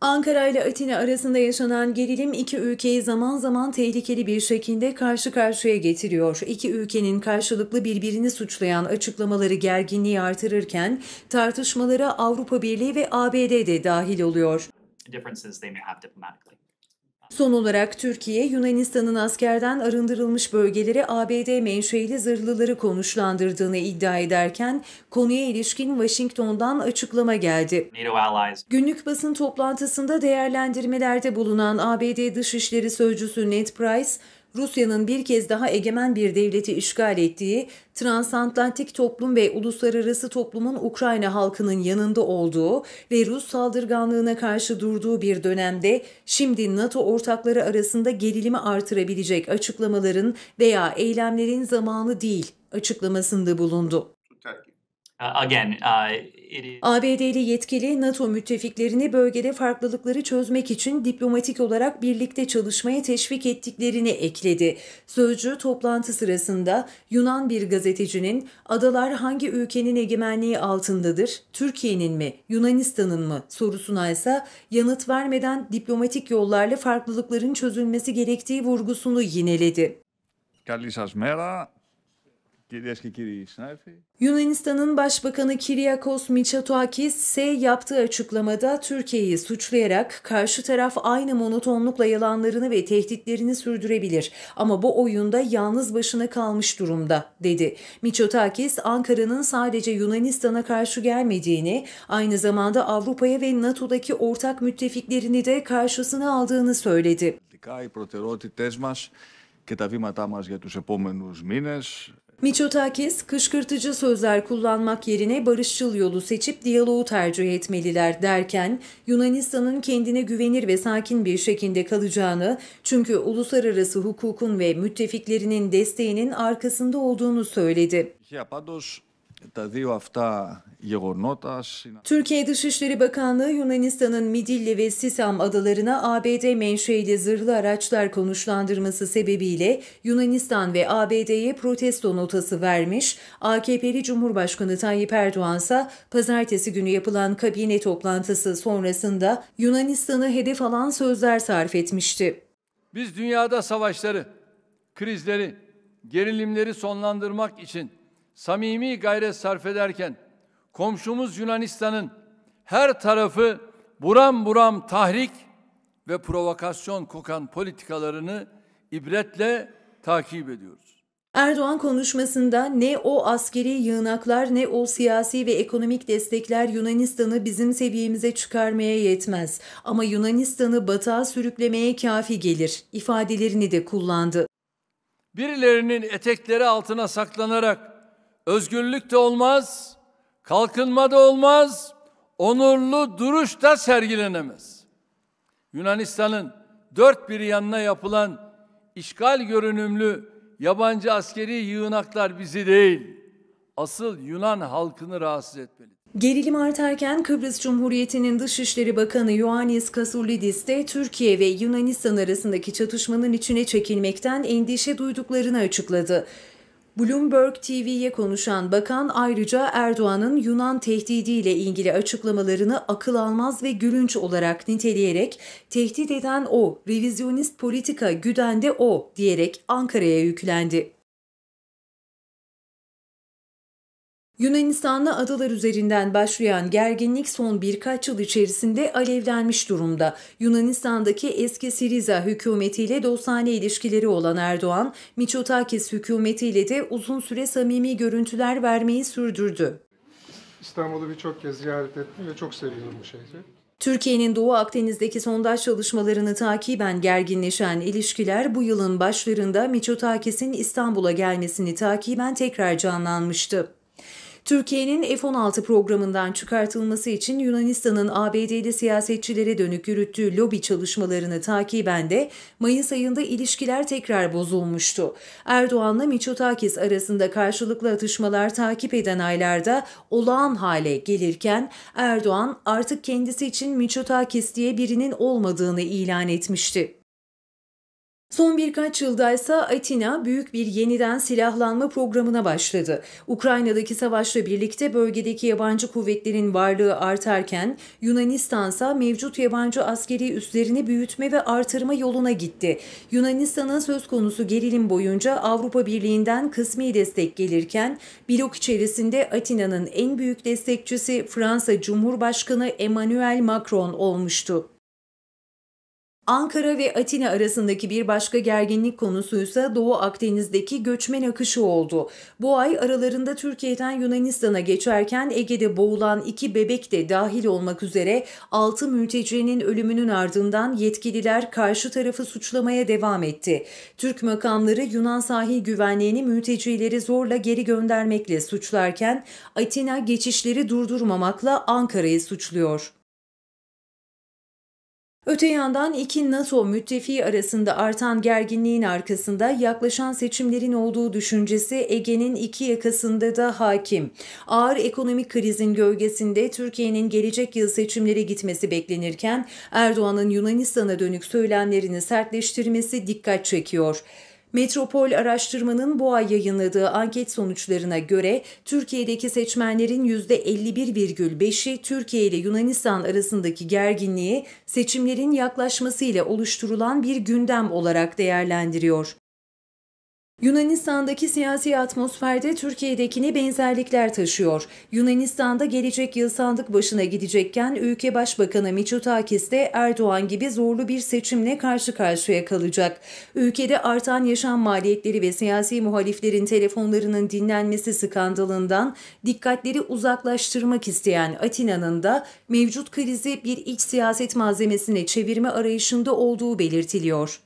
Ankara ile Atina arasında yaşanan gerilim iki ülkeyi zaman zaman tehlikeli bir şekilde karşı karşıya getiriyor. İki ülkenin karşılıklı birbirini suçlayan açıklamaları gerginliği artırırken tartışmalara Avrupa Birliği ve ABD de dahil oluyor. Son olarak Türkiye, Yunanistan'ın askerden arındırılmış bölgeleri ABD menşeili zırhlıları konuşlandırdığını iddia ederken konuya ilişkin Washington'dan açıklama geldi. Günlük basın toplantısında değerlendirmelerde bulunan ABD Dışişleri Sözcüsü Ned Price, Rusya'nın bir kez daha egemen bir devleti işgal ettiği, transatlantik toplum ve uluslararası toplumun Ukrayna halkının yanında olduğu ve Rus saldırganlığına karşı durduğu bir dönemde şimdi NATO ortakları arasında gerilimi artırabilecek açıklamaların veya eylemlerin zamanı değil açıklamasında bulundu. ABD'li yetkili NATO müttefiklerini bölgede farklılıkları çözmek için diplomatik olarak birlikte çalışmaya teşvik ettiklerini ekledi. Sözcü toplantı sırasında Yunan bir gazetecinin adalar hangi ülkenin egemenliği altındadır, Türkiye'nin mi, Yunanistan'ın mı sorusuna ise yanıt vermeden diplomatik yollarla farklılıkların çözülmesi gerektiği vurgusunu yineledi. Καλή σας μέρα. Şey. Yunanistan'ın Başbakanı Kiriakos Mitsotakis ise yaptığı açıklamada Türkiye'yi suçlayarak karşı taraf aynı monotonlukla yalanlarını ve tehditlerini sürdürebilir ama bu oyunda yalnız başına kalmış durumda dedi. Mitsotakis Ankara'nın sadece Yunanistan'a karşı gelmediğini, aynı zamanda Avrupa'ya ve NATO'daki ortak müttefiklerini de karşısına aldığını söyledi. Οι προτεραιότητες μας και τα βήματά μας για τους επόμενους μήνες Miçotakis, kışkırtıcı sözler kullanmak yerine barışçıl yolu seçip diyaloğu tercih etmeliler derken Yunanistan'ın kendine güvenir ve sakin bir şekilde kalacağını çünkü uluslararası hukukun ve müttefiklerinin desteğinin arkasında olduğunu söyledi. Türkiye Dışişleri Bakanlığı Yunanistan'ın Midilli ve Sisam adalarına ABD menşeili zırhlı araçlar konuşlandırması sebebiyle Yunanistan ve ABD'ye protesto notası vermiş, AKP'li Cumhurbaşkanı Tayyip Erdoğan ise pazartesi günü yapılan kabine toplantısı sonrasında Yunanistan'ı hedef alan sözler sarf etmişti. Biz dünyada savaşları, krizleri, gerilimleri sonlandırmak için samimi gayret sarf ederken komşumuz Yunanistan'ın her tarafı buram buram tahrik ve provokasyon kokan politikalarını ibretle takip ediyoruz. Erdoğan konuşmasında ne o askeri yığınaklar ne o siyasi ve ekonomik destekler Yunanistan'ı bizim seviyemize çıkarmaya yetmez ama Yunanistan'ı batağa sürüklemeye kafi gelir ifadelerini de kullandı. Birilerinin etekleri altına saklanarak özgürlük de olmaz, kalkınma da olmaz, onurlu duruş da sergilenemez. Yunanistan'ın dört bir yanına yapılan işgal görünümlü yabancı askeri yığınaklar bizi değil, asıl Yunan halkını rahatsız etmeli. Gerilim artarken Kıbrıs Cumhuriyeti'nin Dışişleri Bakanı Ioannis Kasulidis de Türkiye ve Yunanistan arasındaki çatışmanın içine çekilmekten endişe duyduklarını açıkladı. Bloomberg TV'ye konuşan bakan ayrıca Erdoğan'ın Yunan tehdidiyle ilgili açıklamalarını akıl almaz ve gülünç olarak niteleyerek tehdit eden o, revizyonist politika güden de o diyerek Ankara'ya yüklendi. Yunanistan'la adalar üzerinden başlayan gerginlik son birkaç yıl içerisinde alevlenmiş durumda. Yunanistan'daki eski Siriza hükümetiyle dostane ilişkileri olan Erdoğan, Miçotakis hükümetiyle de uzun süre samimi görüntüler vermeyi sürdürdü. İstanbul'u birçok kez ziyaret ettim ve çok seviyorum bu şehri. Türkiye'nin Doğu Akdeniz'deki sondaj çalışmalarını takiben gerginleşen ilişkiler bu yılın başlarında Miçotakis'in İstanbul'a gelmesini takiben tekrar canlanmıştı. Türkiye'nin F-16 programından çıkartılması için Yunanistan'ın ABD'li siyasetçilere dönük yürüttüğü lobi çalışmalarını takiben de Mayıs ayında ilişkiler tekrar bozulmuştu. Erdoğan'la Miçotakis arasında karşılıklı atışmalar takip eden aylarda olağan hale gelirken Erdoğan artık kendisi için Miçotakis diye birinin olmadığını ilan etmişti. Son birkaç yılda ise Atina büyük bir yeniden silahlanma programına başladı. Ukrayna'daki savaşla birlikte bölgedeki yabancı kuvvetlerin varlığı artarken Yunanistan ise mevcut yabancı askeri üslerini büyütme ve artırma yoluna gitti. Yunanistan'ın söz konusu gerilim boyunca Avrupa Birliği'nden kısmi destek gelirken blok içerisinde Atina'nın en büyük destekçisi Fransa Cumhurbaşkanı Emmanuel Macron olmuştu. Ankara ve Atina arasındaki bir başka gerginlik konusuysa Doğu Akdeniz'deki göçmen akışı oldu. Bu ay aralarında Türkiye'den Yunanistan'a geçerken Ege'de boğulan iki bebek de dahil olmak üzere 6 mültecinin ölümünün ardından yetkililer karşı tarafı suçlamaya devam etti. Türk makamları Yunan sahil güvenliğini mültecileri zorla geri göndermekle suçlarken Atina geçişleri durdurmamakla Ankara'yı suçluyor. Öte yandan iki NATO müttefiği arasında artan gerginliğin arkasında yaklaşan seçimlerin olduğu düşüncesi Ege'nin iki yakasında da hakim. Ağır ekonomik krizin gölgesinde Türkiye'nin gelecek yıl seçimlere gitmesi beklenirken Erdoğan'ın Yunanistan'a dönük söylemlerini sertleştirmesi dikkat çekiyor. Metropol Araştırma'nın bu ay yayınladığı anket sonuçlarına göre Türkiye'deki seçmenlerin %51,5'i Türkiye ile Yunanistan arasındaki gerginliği seçimlerin yaklaşmasıyla oluşturulan bir gündem olarak değerlendiriyor. Yunanistan'daki siyasi atmosferde Türkiye'dekine benzerlikler taşıyor. Yunanistan'da gelecek yıl sandık başına gidecekken ülke başbakanı Mitsotakis de Erdoğan gibi zorlu bir seçimle karşı karşıya kalacak. Ülkede artan yaşam maliyetleri ve siyasi muhaliflerin telefonlarının dinlenmesi skandalından dikkatleri uzaklaştırmak isteyen Atina'nın da mevcut krizi bir iç siyaset malzemesine çevirme arayışında olduğu belirtiliyor.